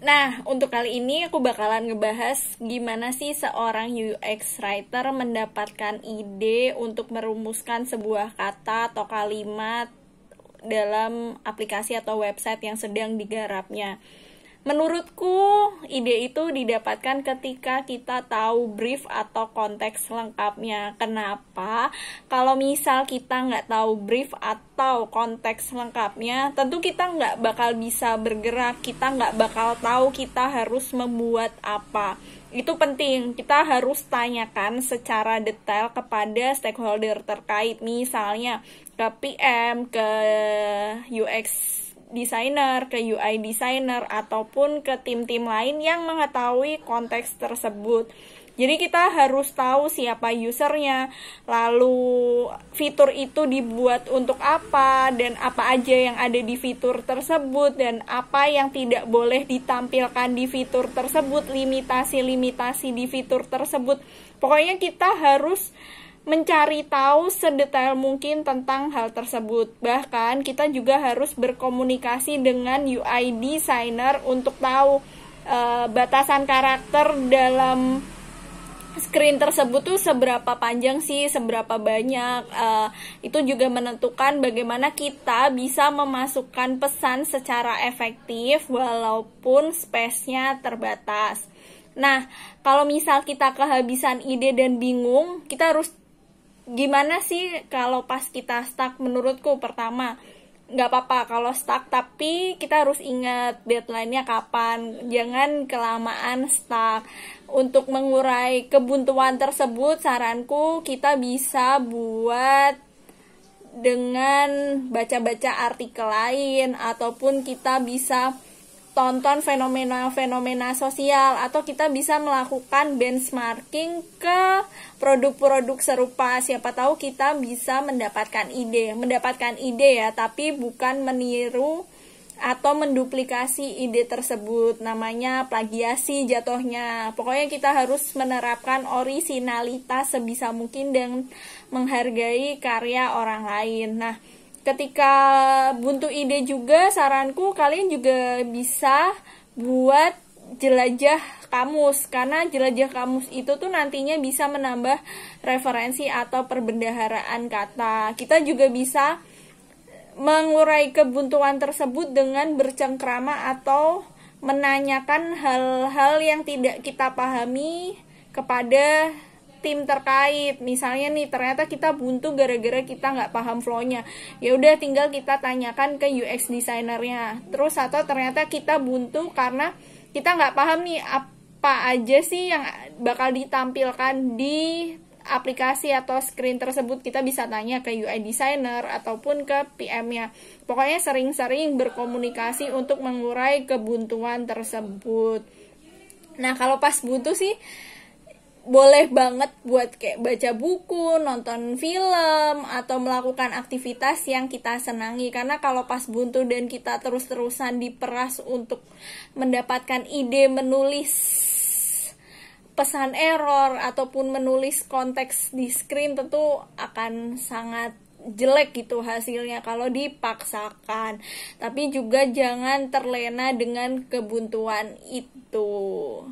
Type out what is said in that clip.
Nah, untuk kali ini aku bakalan ngebahas gimana sih seorang UX writer mendapatkan ide untuk merumuskan sebuah kata atau kalimat dalam aplikasi atau website yang sedang digarapnya. Menurutku, ide itu didapatkan ketika kita tahu brief atau konteks lengkapnya. Kenapa? Kalau misal kita nggak tahu brief atau konteks lengkapnya, tentu kita nggak bakal bisa bergerak, kita nggak bakal tahu kita harus membuat apa. Itu penting, kita harus tanyakan secara detail kepada stakeholder terkait, misalnya ke PM, ke UX designer, ke UI designer ataupun ke tim-tim lain yang mengetahui konteks tersebut. Jadi kita harus tahu siapa usernya, lalu fitur itu dibuat untuk apa, dan apa aja yang ada di fitur tersebut, dan apa yang tidak boleh ditampilkan di fitur tersebut, limitasi-limitasi di fitur tersebut. Pokoknya kita harus mencari tahu sedetail mungkin tentang hal tersebut. Bahkan kita juga harus berkomunikasi dengan UI designer untuk tahu e, batasan karakter dalam screen tersebut tuh seberapa panjang sih, seberapa banyak. E, itu juga menentukan bagaimana kita bisa memasukkan pesan secara efektif walaupun space-nya terbatas. Nah, kalau misal kita kehabisan ide dan bingung, kita harus gimana sih kalau pas kita stuck menurutku pertama nggak apa-apa kalau stuck tapi kita harus ingat deadline-nya kapan jangan kelamaan stuck untuk mengurai kebuntuan tersebut saranku kita bisa buat dengan baca-baca artikel lain ataupun kita bisa tonton fenomena-fenomena sosial atau kita bisa melakukan benchmarking ke produk-produk serupa. Siapa tahu kita bisa mendapatkan ide, mendapatkan ide ya, tapi bukan meniru atau menduplikasi ide tersebut namanya plagiasi jatuhnya pokoknya kita harus menerapkan orisinalitas sebisa mungkin dan menghargai karya orang lain nah ketika buntu ide juga saranku kalian juga bisa buat jelajah kamus karena jelajah kamus itu tuh nantinya bisa menambah referensi atau perbendaharaan kata kita juga bisa mengurai kebuntuan tersebut dengan bercengkrama atau menanyakan hal-hal yang tidak kita pahami kepada tim terkait misalnya nih ternyata kita buntu gara-gara kita nggak paham flownya ya udah tinggal kita tanyakan ke UX designernya terus atau ternyata kita buntu karena kita nggak paham nih apa aja sih yang bakal ditampilkan di aplikasi atau screen tersebut kita bisa tanya ke UI designer ataupun ke PM-nya. Pokoknya sering-sering berkomunikasi untuk mengurai kebuntuan tersebut. Nah, kalau pas buntu sih boleh banget buat kayak baca buku, nonton film, atau melakukan aktivitas yang kita senangi. Karena kalau pas buntu dan kita terus-terusan diperas untuk mendapatkan ide menulis pesan error ataupun menulis konteks di screen tentu akan sangat jelek gitu hasilnya kalau dipaksakan. Tapi juga jangan terlena dengan kebuntuan itu.